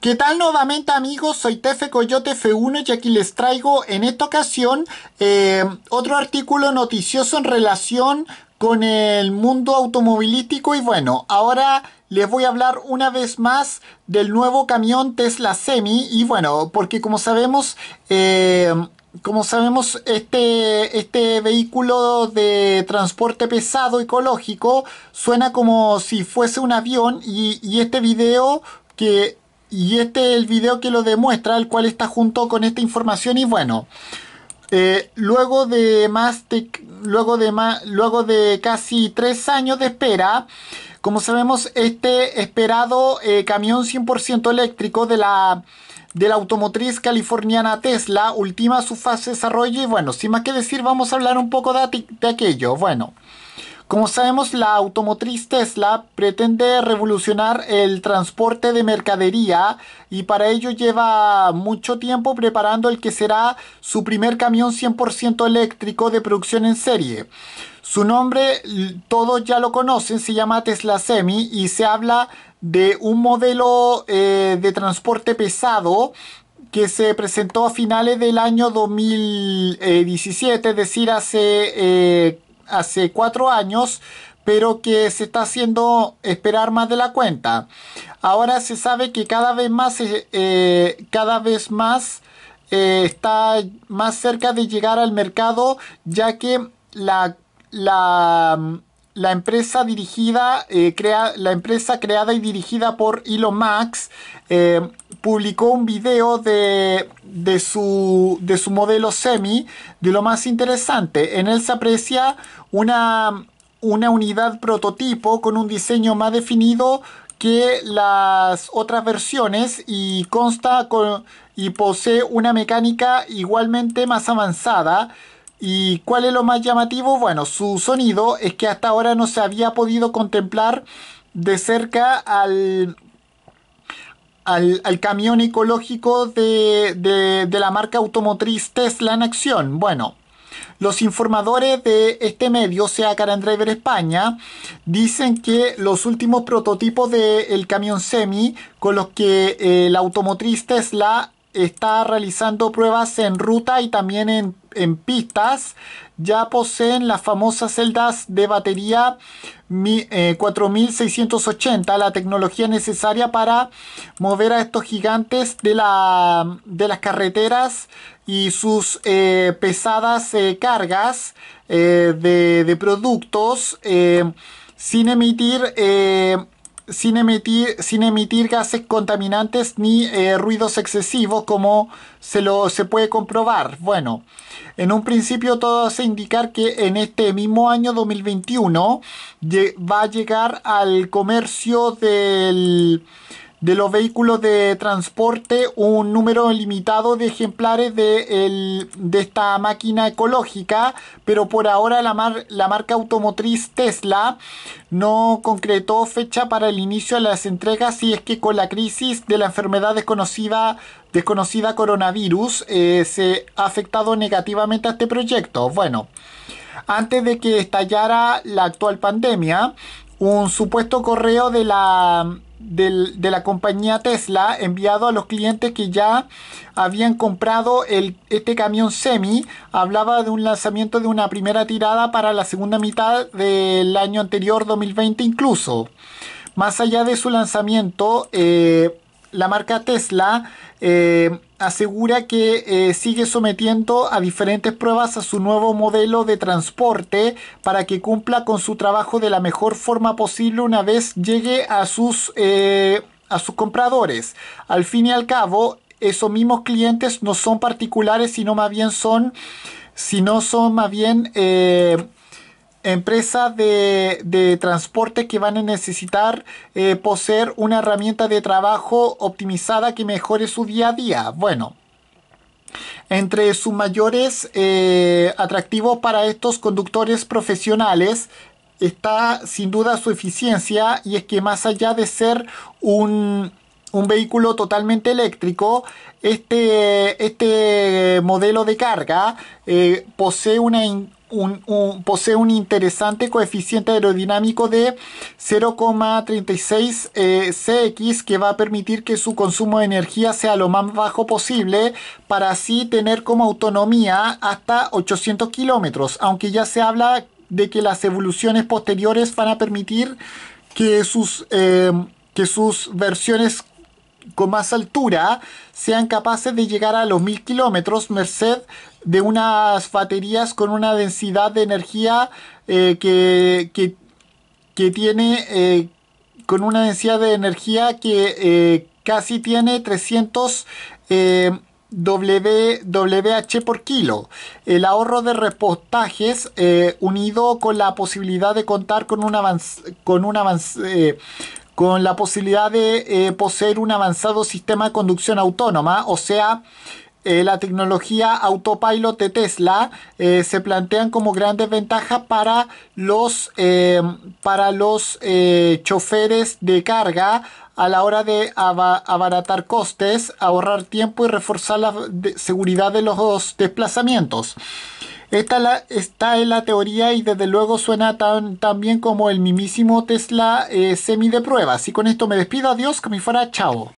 ¿Qué tal nuevamente amigos? Soy Tefe Coyote F1 y aquí les traigo en esta ocasión eh, otro artículo noticioso en relación con el mundo automovilístico y bueno, ahora les voy a hablar una vez más del nuevo camión Tesla Semi y bueno, porque como sabemos... Eh, como sabemos, este, este vehículo de transporte pesado ecológico suena como si fuese un avión y este video que y este es el video que lo demuestra, el cual está junto con esta información y bueno. Eh, luego de más luego de más, luego de casi tres años de espera, como sabemos, este esperado eh, camión 100% eléctrico de la de la automotriz californiana Tesla ultima su fase de desarrollo y bueno, sin más que decir, vamos a hablar un poco de, de aquello. Bueno, como sabemos, la automotriz Tesla pretende revolucionar el transporte de mercadería y para ello lleva mucho tiempo preparando el que será su primer camión 100% eléctrico de producción en serie. Su nombre todos ya lo conocen, se llama Tesla Semi y se habla de un modelo eh, de transporte pesado que se presentó a finales del año 2017, es decir, hace eh, hace cuatro años, pero que se está haciendo esperar más de la cuenta. Ahora se sabe que cada vez más, eh, cada vez más eh, está más cerca de llegar al mercado, ya que la, la la empresa dirigida, eh, la empresa creada y dirigida por Elon Max, eh, publicó un video de, de, su, modelo semi, de lo más interesante. En él se aprecia una, una unidad prototipo con un diseño más definido que las otras versiones y consta con, y posee una mecánica igualmente más avanzada. ¿Y cuál es lo más llamativo? Bueno, su sonido es que hasta ahora no se había podido contemplar de cerca al, al, camión ecológico de, la marca automotriz Tesla en acción. Bueno, los informadores de este medio, o sea Car and Driver España, dicen que los últimos prototipos del camión semi con los que eh, la automotriz Tesla está realizando pruebas en ruta y también en, pistas. Ya poseen las famosas celdas de batería 4680, eh, la tecnología necesaria para mover a estos gigantes de, la, de las carreteras y sus eh, pesadas eh, cargas de, de, productos sin emitir sin emitir, sin emitir gases contaminantes ni eh, ruidos excesivos como se, lo, se puede comprobar. Bueno, en un principio todo hace indicar que en este mismo año 2021 va a llegar al comercio del de los vehículos de transporte un número limitado de ejemplares de, esta máquina ecológica, pero por ahora la, la marca automotriz Tesla no concretó fecha para el inicio de las entregas y es que con la crisis de la enfermedad desconocida, desconocida coronavirus eh, se ha afectado negativamente a este proyecto. Bueno, antes de que estallara la actual pandemia, un supuesto correo de la del, de la compañía Tesla enviado a los clientes que ya habían comprado el, este camión semi hablaba de un lanzamiento de una primera tirada para la segunda mitad del año anterior 2020 incluso. Más allá de su lanzamiento, eh, la marca Tesla eh, asegura que eh, sigue sometiendo a diferentes pruebas a su nuevo modelo de transporte para que cumpla con su trabajo de la mejor forma posible una vez llegue a sus, eh, a sus compradores. Al fin y al cabo, esos mismos clientes no son particulares, sino más bien son, no son más bien eh, empresas de, transporte que van a necesitar eh, poseer una herramienta de trabajo optimizada que mejore su día a día. Bueno. Entre sus mayores eh, atractivos para estos conductores profesionales está sin duda su eficiencia y es que más allá de ser un, vehículo totalmente eléctrico, este, este modelo de carga eh, posee una, posee un interesante coeficiente aerodinámico de 0,36 CX eh, que va a permitir que su consumo de energía sea lo más bajo posible para así tener como autonomía hasta 800 kilómetros, aunque ya se habla de que las evoluciones posteriores van a permitir que sus, eh, que sus versiones con más altura sean capaces de llegar a los 1000 kilómetros merced de unas baterías con una densidad de energía eh, que, que, tiene eh, con una densidad de energía que eh, casi tiene 300 WH por kilo. El ahorro de repostajes unido con la posibilidad de contar con avance con una con la posibilidad de eh, poseer un avanzado sistema de conducción autónoma, o sea, eh, la tecnología autopilot de Tesla eh, se plantean como grandes ventajas para los, para los choferes de carga a la hora de abaratar costes, ahorrar tiempo y reforzar la seguridad de los desplazamientos. Esta, la, es la teoría y desde luego suena tan, bien como el mimísimo Tesla eh, semi de pruebas. Y con esto me despido, adiós, que me fuera, chao.